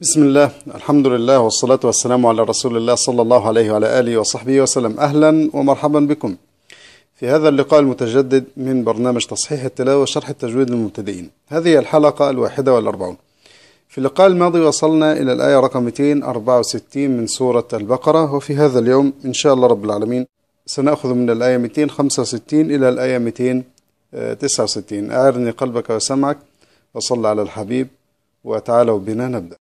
بسم الله الحمد لله والصلاة والسلام على رسول الله صلى الله عليه وعلى آله وصحبه وسلم أهلا ومرحبا بكم في هذا اللقاء المتجدد من برنامج تصحيح التلاوة وشرح التجويد للمبتدئين هذه الحلقة الواحدة والأربعون في اللقاء الماضي وصلنا إلى الآية رقم 264 من سورة البقرة وفي هذا اليوم إن شاء الله رب العالمين سنأخذ من الآية 265 إلى الآية 269 أعرني قلبك وسمعك وصل على الحبيب وتعالوا بنا نبدأ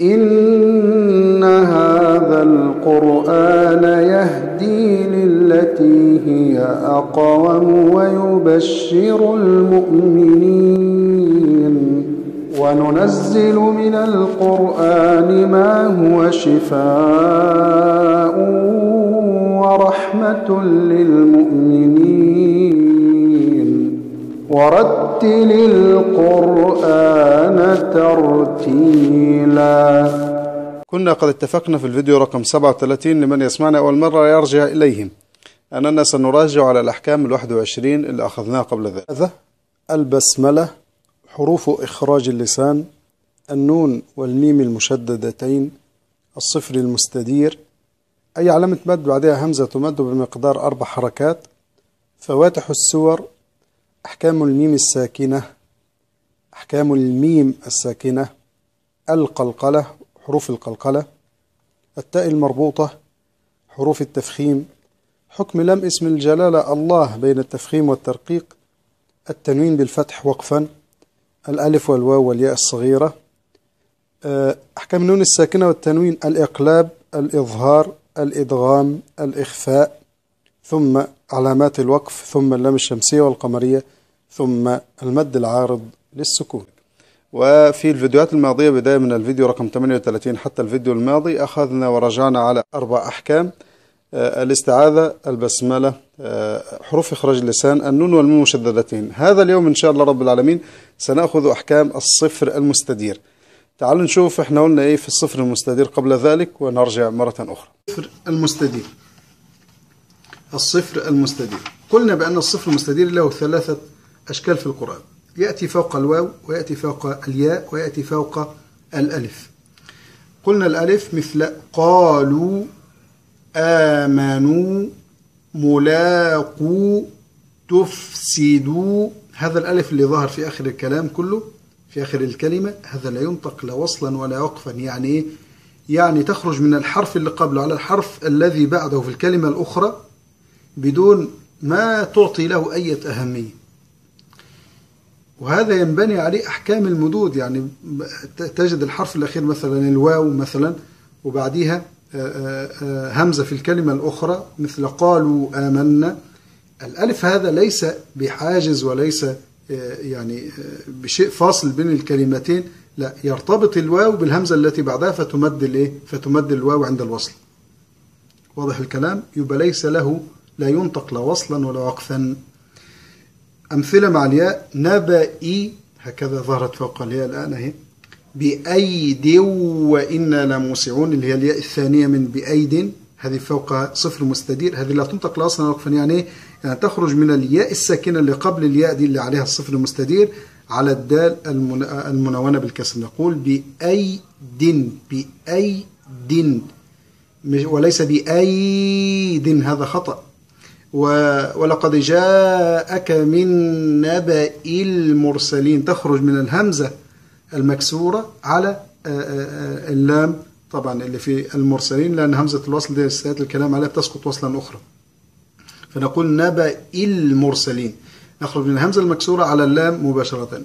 إن هذا القرآن يهدي للتي هي أقوم ويبشر المؤمنين وننزل من القرآن ما هو شفاء ورحمة للمؤمنين ورد ورتل القرآن ترتيلا كنا قد اتفقنا في الفيديو رقم 37 لمن يسمعنا أول مرة يرجع إليهم أننا سنراجع على الأحكام الواحد وعشرين اللي أخذناها قبل ذلك هذا البسملة حروف إخراج اللسان النون والميم المشددتين الصفر المستدير أي علامة مد بعدها همزة تمد بمقدار أربع حركات فواتح السور أحكام الميم الساكنة أحكام الميم الساكنة القلقلة حروف القلقلة التاء المربوطة حروف التفخيم حكم لم اسم الجلالة الله بين التفخيم والترقيق التنوين بالفتح وقفا الألف والواو والياء الصغيرة آه، أحكام النون الساكنة والتنوين الإقلاب الإظهار الإدغام الإخفاء ثم علامات الوقف ثم اللام الشمسية والقمرية ثم المد العارض للسكون وفي الفيديوهات الماضية بداية من الفيديو رقم 38 حتى الفيديو الماضي أخذنا ورجعنا على أربع أحكام آه، الاستعاذة البسملة آه، حروف إخراج اللسان النون والميم مشددتين هذا اليوم إن شاء الله رب العالمين سنأخذ أحكام الصفر المستدير تعالوا نشوف احنا قلنا ايه في الصفر المستدير قبل ذلك ونرجع مرة أخرى الصفر المستدير الصفر المستدير قلنا بأن الصفر المستدير له ثلاثة أشكال في القرآن يأتي فوق الواو ويأتي فوق الياء ويأتي فوق الألف قلنا الألف مثل قالوا آمنوا ملاقوا تفسدوا هذا الألف اللي ظهر في آخر الكلام كله في آخر الكلمة هذا لا ينطق لا وصلا ولا وقفا يعني إيه؟ يعني تخرج من الحرف اللي قبله على الحرف الذي بعده في الكلمة الأخرى بدون ما تعطي له أي أهمية وهذا ينبني عليه أحكام المدود يعني تجد الحرف الأخير مثلا الواو مثلا وبعديها آه، آه، آه، همزة في الكلمة الأخرى مثل قالوا آمنا الألف هذا ليس بحاجز وليس يعني بشيء فاصل بين الكلمتين لا يرتبط الواو بالهمزة التي بعدها فتمد الايه فتمد الواو عند الوصل واضح الكلام يبقى ليس له لا ينطق لا وصلا ولا وقفا أمثلة مع الياء نبئي هكذا ظهرت فوق الياء الآن أهي بأيد وإنا لموسعون اللي هي الياء الثانية من بأيد هذه فوق صفر مستدير هذه لا تنطق لا ولا وقفا يعني يعني تخرج من الياء الساكنه اللي قبل الياء دي اللي عليها الصفر المستدير على الدال المنونه بالكسر نقول بأي دين بأي دين وليس بأي دين هذا خطأ ولقد جاءك من نبأ المرسلين تخرج من الهمزة المكسورة على آه، آه، آه، اللام طبعا اللي في المرسلين لأن همزة الوصل دي سيأتي الكلام عليها بتسقط وصلا أخرى فنقول نبأ المرسلين نخرج من الهمزة المكسورة على اللام مباشرة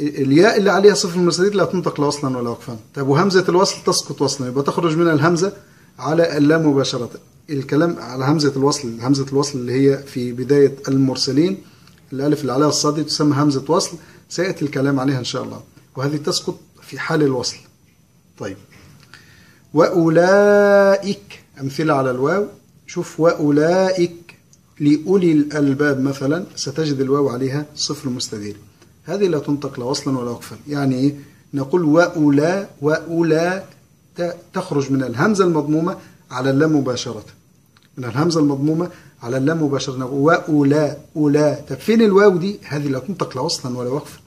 الياء اللي عليها صفر المرسلين لا تنطق لا وصلا ولا وقفا طب وهمزة الوصل تسقط وصلا يبقى تخرج من الهمزة على اللام مباشرة الكلام على همزة الوصل همزة الوصل اللي هي في بداية المرسلين الألف اللي عليها الصاد تسمى همزة وصل سيأتي الكلام عليها إن شاء الله وهذه تسقط في حال الوصل طيب وأولئك أمثلة على الواو شوف وأولئك لأولي الألباب مثلا ستجد الواو عليها صفر مستدير هذه لا تنطق لا وصلا ولا وقفا يعني إيه؟ نقول وأولا وأولا تخرج من الهمزة المضمومة على اللام مباشرة من الهمزة المضمومة على اللام مباشرة وأولا أولا طب فين الواو دي هذه لا تنطق لا وصلا ولا وقفا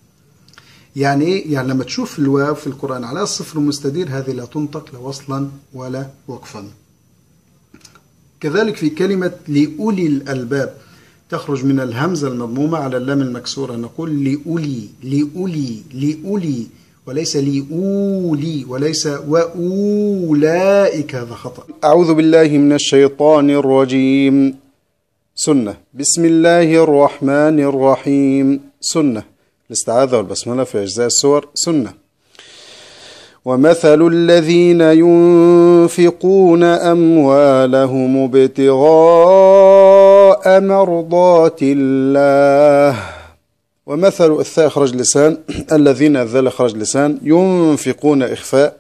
يعني ايه يعني لما تشوف الواو في القرآن على الصفر المستدير هذه لا تنطق لا وصلا ولا وقفا كذلك في كلمة لأولي الألباب تخرج من الهمزة المضمومة على اللام المكسورة نقول لأولي لأولي لأولي وليس لي أولي وليس وأولئك هذا خطأ أعوذ بالله من الشيطان الرجيم سنة بسم الله الرحمن الرحيم سنة الاستعاذة والبسملة في أجزاء السور سنة ومثل الذين ينفقون أموالهم ابتغاء مرضات الله ومثل الثاء إخراج لسان الذين ذل إخراج لسان ينفقون إخفاء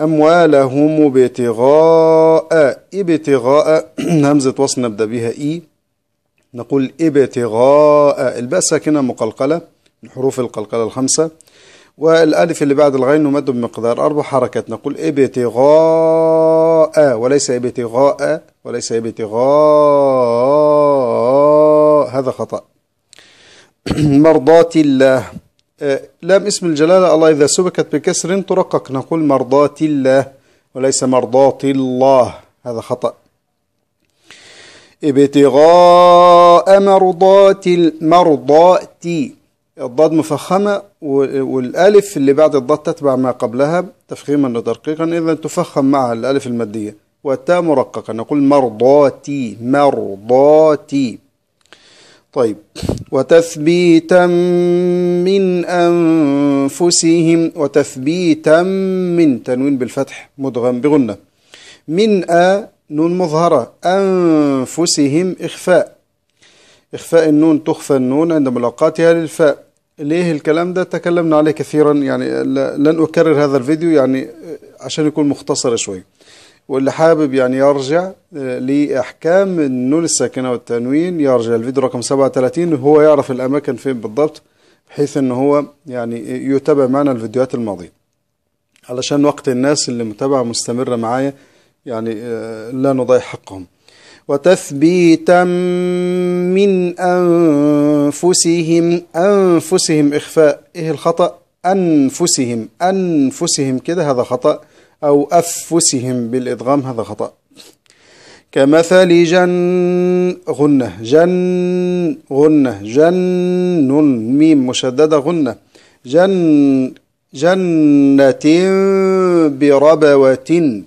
أموالهم ابتغاء ابتغاء همزة وصل نبدأ بها إي نقول ابتغاء الباء ساكنة مقلقلة من حروف القلقلة الخمسة والألف اللي بعد الغين نمد بمقدار أربع حركات نقول ابتغاء وليس ابتغاء وليس ابتغاء مرضات الله أه، لام اسم الجلالة الله إذا سبكت بكسر ترقق نقول مرضات الله وليس مرضات الله هذا خطأ ابتغاء مرضات المرضات الضاد مفخمة والألف اللي بعد الضاد تتبع ما قبلها تفخيما وترقيقا إذا تفخم معها الألف المادية والتاء مرققة نقول مرضاتي مرضاتي طيب وتثبيتا من أنفسهم وتثبيتا من تنوين بالفتح مدغم بغنة من أ نون مظهرة أنفسهم إخفاء إخفاء النون تخفى النون عند ملاقاتها للفاء ليه الكلام ده تكلمنا عليه كثيرا يعني لن أكرر هذا الفيديو يعني عشان يكون مختصر شوي واللي حابب يعني يرجع آه، لإحكام النون الساكنة والتنوين يرجع الفيديو رقم 37 وهو يعرف الأماكن فين بالضبط بحيث ان هو يعني يتابع معنا الفيديوهات الماضية علشان وقت الناس اللي متابعة مستمرة معايا يعني آه، لا نضيع حقهم وتثبيتا من أنفسهم أنفسهم إخفاء إيه الخطأ أنفسهم أنفسهم كده هذا خطأ أو أنفسهم بالإدغام هذا خطأ كمثل جن غنة جن غنة جن ميم مشددة غنة جن جنة بربوة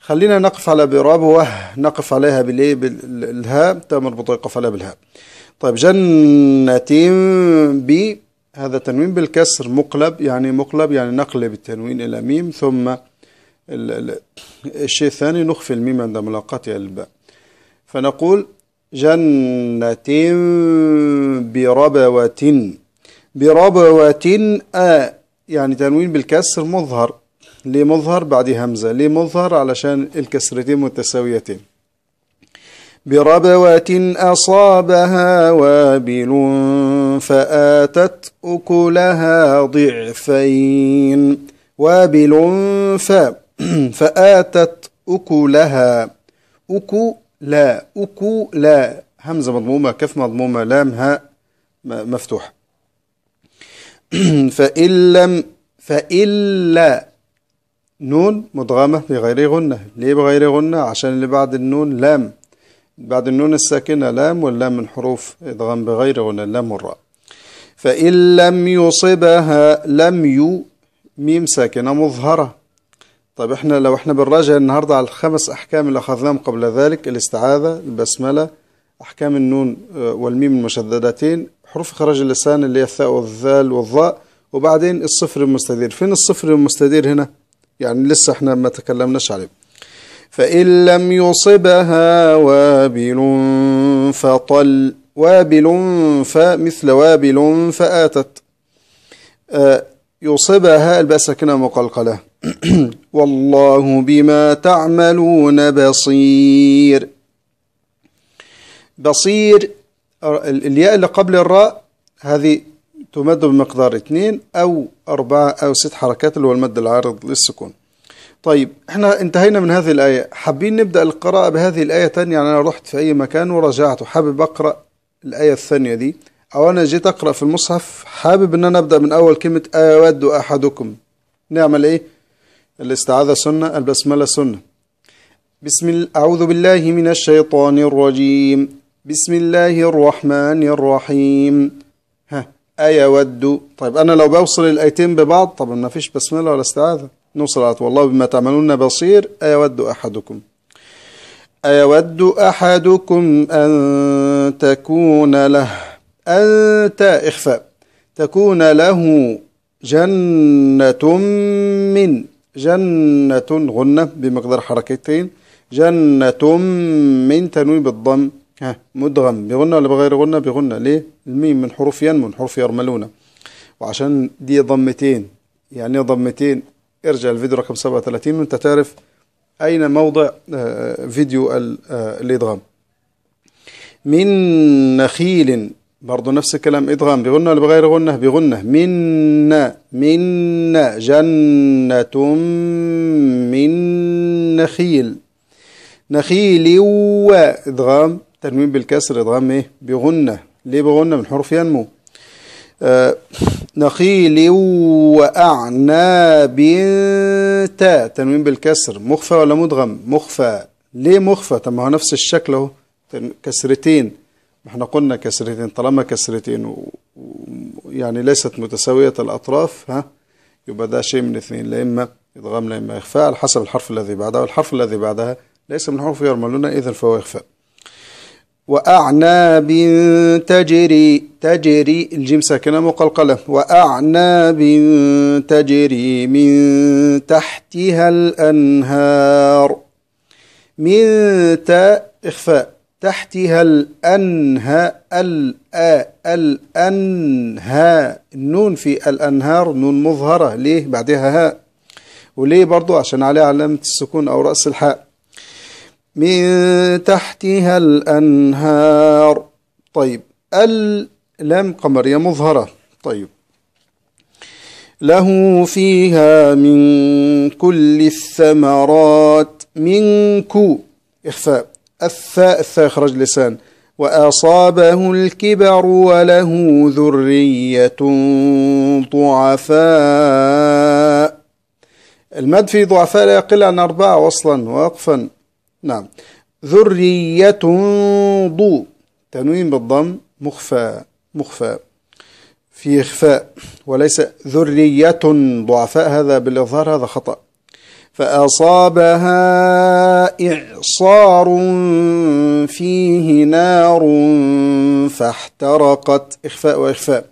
خلينا نقف على بربوة نقف عليها بالإيه بالهاء تأمر بطريقة عليها بالهاء طيب جنة ب هذا تنوين بالكسر مقلب يعني مقلب يعني نقلب التنوين إلى ميم ثم الشيء الثاني نخفي الميم عند ملاقاة الباء فنقول جنة بربوة بربوة آ يعني تنوين بالكسر مظهر ليه مظهر بعد همزة ليه مظهر علشان الكسرتين متساويتين بربوة أصابها وابل فآتت أكلها ضعفين وابل فاء فآتت أكلها أكو لا أكو لا همزة مضمومة كف مضمومة لام هاء مفتوح فإن لم فإلا نون مضغمة بغير غنة ليه بغير غنة عشان اللي بعد النون لام بعد النون الساكنة لام واللام من حروف إدغام بغير غنة اللام والراء فإن لم يصبها لم يو ميم ساكنة مظهرة طيب احنا لو احنا بنراجع النهاردة على الخمس أحكام اللي أخذناهم قبل ذلك الاستعاذة البسملة أحكام النون آه، والميم المشددتين حروف خراج اللسان اللي هي الثاء والذال والظاء وبعدين الصفر المستدير فين الصفر المستدير هنا يعني لسه احنا ما تكلمناش عليه فإن لم يصبها وابل فطل وابل فمثل وابل فآتت آه، يصيبها كنا مقلقلة والله بما تعملون بصير بصير الياء اللي قبل الراء هذه تمد بمقدار اثنين أو أربعة أو ست حركات اللي هو المد العارض للسكون طيب احنا انتهينا من هذه الآية حابين نبدأ القراءة بهذه الآية تانية يعني أنا رحت في أي مكان ورجعت وحابب أقرأ الآية الثانية دي أو أنا جيت أقرأ في المصحف حابب إن أنا أبدأ من أول كلمة أود آه أحدكم نعمل إيه؟ الاستعاذة سنة البسملة سنة بسم أعوذ بالله من الشيطان الرجيم بسم الله الرحمن الرحيم ها أيود آه طيب أنا لو بوصل الآيتين ببعض طبعا ما فيش بسملة ولا استعاذة نوصل على والله بما تعملون بصير أيود آه أحدكم أيود أحدكم أن تكون له أنت إخفاء تكون له جنة من جنة غنة بمقدار حركتين جنة من تنوي بالضم ها مدغم بغنة ولا بغير غنة بغنة ليه الميم من حروف ينمو من حروف يرملون وعشان دي ضمتين يعني ضمتين ارجع الفيديو رقم 37 وانت تعرف أين موضع آه، آه، فيديو آه، الإدغام من نخيل برضو نفس الكلام إدغام بغنة ولا بغير غنة بغنة منا منا جنة من نخيل نخيل و إدغام تنوين بالكسر إدغام إيه بغنة ليه بغنة من حروف ينمو آه نخيل وأعناب تاء تنوين بالكسر مخفى ولا مدغم مخفى ليه مخفى طب ما هو نفس الشكل اهو كسرتين احنا قلنا كسرتين طالما كسرتين و... يعني ليست متساوية الأطراف ها يبقى ده شيء من اثنين لا إما إدغام لا إما إخفاء على حسب الحرف الذي بعدها والحرف الذي بعدها ليس من حروف يرملون إذا فهو إخفاء وأعناب تجري تجري الجيم ساكنة مقلقلة وأعناب تجري من تحتها الأنهار من تاء إخفاء تحتها الأنها الأ الأنها النون في الأنهار نون مظهرة ليه بعدها هاء وليه برضو عشان عليها علامة السكون أو رأس الحاء من تحتها الأنهار طيب اللام قمرية مظهرة طيب له فيها من كل الثمرات منك إخفاء الثاء الثاء خرج لسان وأصابه الكبر وله ذرية ضعفاء المد في ضعفاء لا يقل عن أربعة وصلا وقفا نعم ذرية ضو تنوين بالضم مخفى مخفى في إخفاء وليس ذرية ضعفاء هذا بالإظهار هذا خطأ فأصابها إعصار فيه نار فاحترقت إخفاء وإخفاء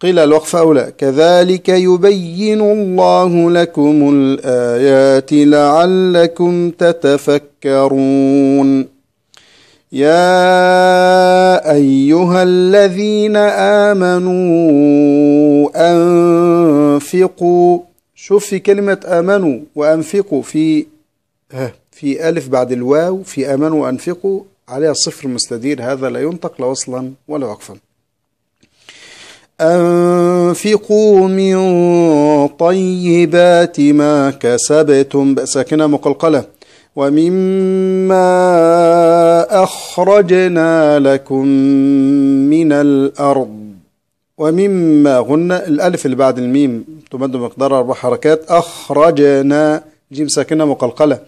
قيل الوقف أولى كذلك يبين الله لكم الآيات لعلكم تتفكرون يا أيها الذين آمنوا أنفقوا شوف في كلمة آمنوا وأنفقوا في ها في ألف بعد الواو في آمنوا وأنفقوا عليها صفر مستدير هذا لا ينطق لا وصلا ولا وقفا أنفقوا من طيبات ما كسبتم ساكنة مقلقلة ومما أخرجنا لكم من الأرض ومما غن الألف اللي بعد الميم تمد مقدارها أربع حركات أخرجنا جيم ساكنة مقلقلة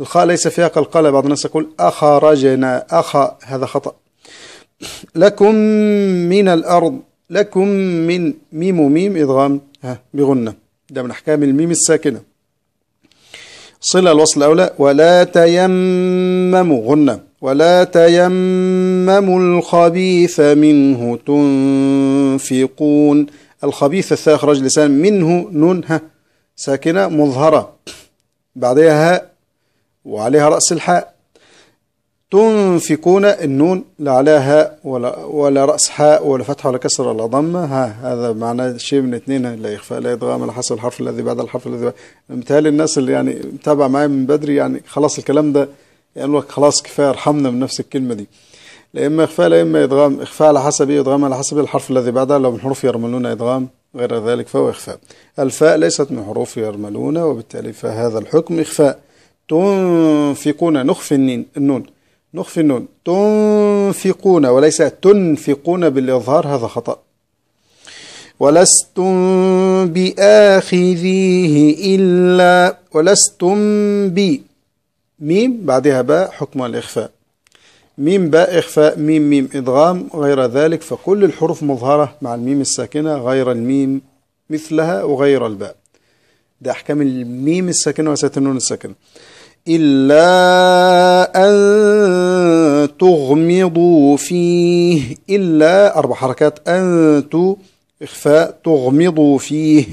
الخاء ليس فيها قلقلة بعض الناس يقول أخرجنا أخا هذا خطأ لكم من الأرض لكم من ميم وميم إدغام بغنة ده من أحكام الميم الساكنة صلة الوصل الأولى ولا تيمموا غنة ولا تيمموا الخبيث منه تنفقون الخبيث رجل لسان منه نون ها ساكنة مظهرة بعدها هاء وعليها رأس الحاء تنفقون النون لا عليها هاء ولا, ولا رأس حاء ولا فتحة ولا كسر ولا ضمة ها هذا معناه شيء من اثنين لا يخفى لا يضغام على حسب الحرف الذي بعد الحرف الذي بعد الناس اللي يعني متابع معايا من بدري يعني خلاص الكلام ده قال يعني لك خلاص كفايه ارحمنا من نفس الكلمه دي لا اما اخفاء لا اما ادغام اخفاء على حسب ايه ادغام على حسب الحرف الذي بعدها لو من حروف يرملون ادغام غير ذلك فهو اخفاء الفاء ليست من حروف يرملون وبالتالي فهذا الحكم اخفاء تنفقون نخفي النين النون نخفي النون تنفقون وليس تنفقون بالإظهار هذا خطأ ولستم بآخذيه إلا ولستم بي ميم بعدها باء حكم الإخفاء ميم باء إخفاء ميم ميم إدغام غير ذلك فكل الحروف مظهرة مع الميم الساكنة غير الميم مثلها وغير الباء ده أحكام الميم الساكنة وسات النون الساكنة إلا أن تغمضوا فيه إلا أربع حركات أن تو إخفاء تغمضوا فيه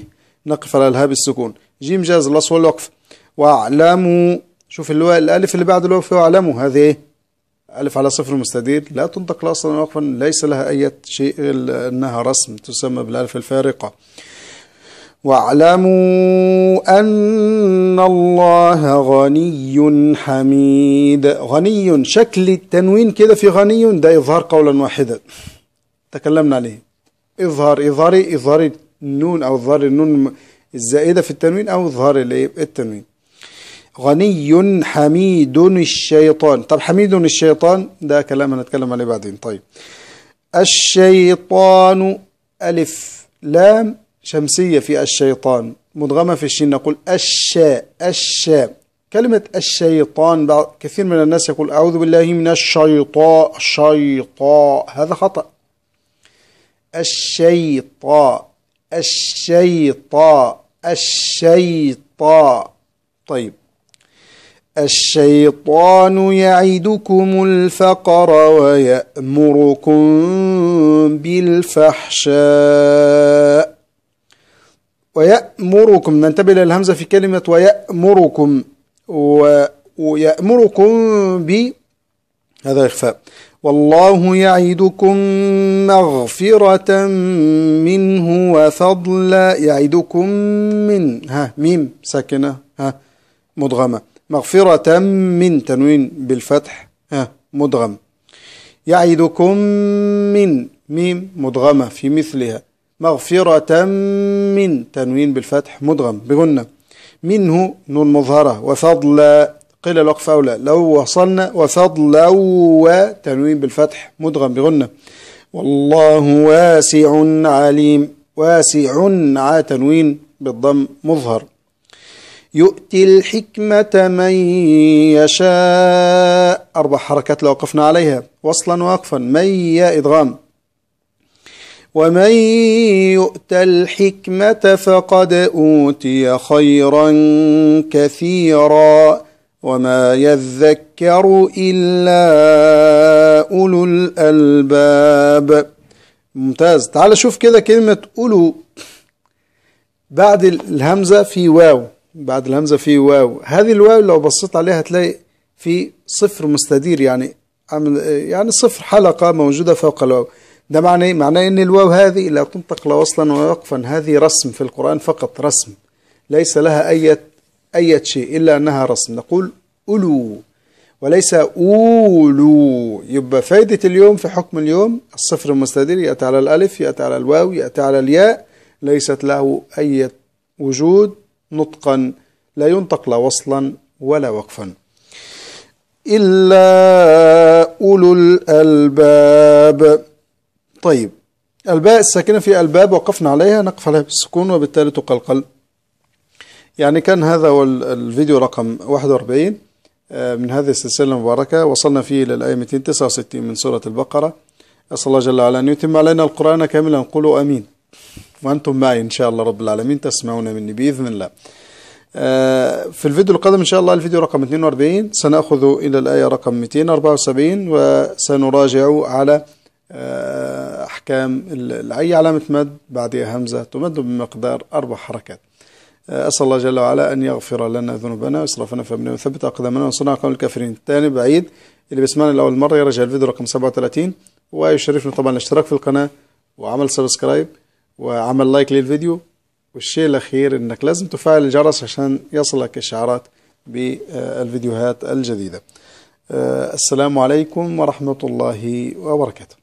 نقف على الهاب السكون جيم جاز الأصل والوقف واعلموا شوف اللي هو الالف اللي بعد اللي هو فيعلمه هذه ايه ألف على صفر مستدير لا تنطق أصلا وقفا ليس لها أي شيء إلا أنها رسم تسمى بالألف الفارقة واعلموا أن الله غني حميد غني شكل التنوين كده في غني ده إظهار قولا واحدا تكلمنا عليه إظهار إظهاري إظهار النون أو إظهار النون الزائدة في التنوين أو إظهار التنوين غني حميد الشيطان طب حميد الشيطان ده كلام هنتكلم عليه بعدين طيب الشيطان ألف لام شمسية في الشيطان مدغمة في الشين نقول الشاء الشاء كلمة الشيطان بعض كثير من الناس يقول أعوذ بالله من الشيطاء شيطاء هذا خطأ الشيطاء الشيطاء الشيطاء طيب الشيطان يعدكم الفقر ويأمركم بالفحشاء ويأمركم ننتبه للهمزة في كلمة ويأمركم و... ويأمركم ب هذا إخفاء والله يعدكم مغفرة منه وفضلا يعدكم من ها ميم ساكنة ها مدغمة مغفرة من تنوين بالفتح ها آه، مدغم يعدكم من ميم مدغمة في مثلها مغفرة من تنوين بالفتح مدغم بغنة منه نون مظهرة وفضلا قيل الوقف أولى لو وصلنا وفضلا وتنوين بالفتح مدغم بغنة والله واسع عليم واسع ع تنوين بالضم مظهر يؤتي الحكمة من يشاء أربع حركات لو وقفنا عليها وصلا واقفا من يا إدغام ومن يؤت الحكمة فقد أوتي خيرا كثيرا وما يذكر إلا أولو الألباب ممتاز تعال شوف كده كلمة أولو بعد الهمزة في واو بعد الهمزة في واو هذه الواو لو بصيت عليها هتلاقي في صفر مستدير يعني يعني صفر حلقة موجودة فوق الواو ده معنى ايه؟ معناه ان الواو هذه لا تنطق لا وصلا ولا وقفا هذه رسم في القرآن فقط رسم ليس لها أي أي شيء إلا أنها رسم نقول ألو وليس أولو يبقى فايدة اليوم في حكم اليوم الصفر المستدير يأتي على الألف يأتي على الواو يأتي على الياء ليست له أي وجود نطقا لا ينطق لا وصلا ولا وقفا إلا أولو الألباب طيب الباء الساكنة في الباب وقفنا عليها نقف عليها بالسكون وبالتالي تقلقل يعني كان هذا هو الفيديو رقم 41 آه، من هذه السلسلة المباركة وصلنا فيه إلى الآية 269 من سورة البقرة أسأل الله جل وعلا أن يتم علينا القرآن كاملا قولوا آمين وأنتم معي إن شاء الله رب العالمين تسمعون مني بإذن الله آه، في الفيديو القادم إن شاء الله الفيديو رقم 42 سنأخذ إلى الآية رقم 274 وسنراجع على آه، أحكام اي علامة مد بعدها همزة تمد بمقدار أربع حركات آه، أسأل الله جل وعلا أن يغفر لنا ذنوبنا ويصرفنا امرنا ويثبت أقدامنا ونصنع قوم الكافرين الثاني بعيد اللي بيسمعنا لأول مرة يرجع الفيديو رقم 37 ويشرفنا طبعا الاشتراك في القناة وعمل سبسكرايب وعمل لايك للفيديو والشيء الأخير أنك لازم تفعل الجرس عشان يصلك إشعارات بالفيديوهات الجديدة آه، السلام عليكم ورحمة الله وبركاته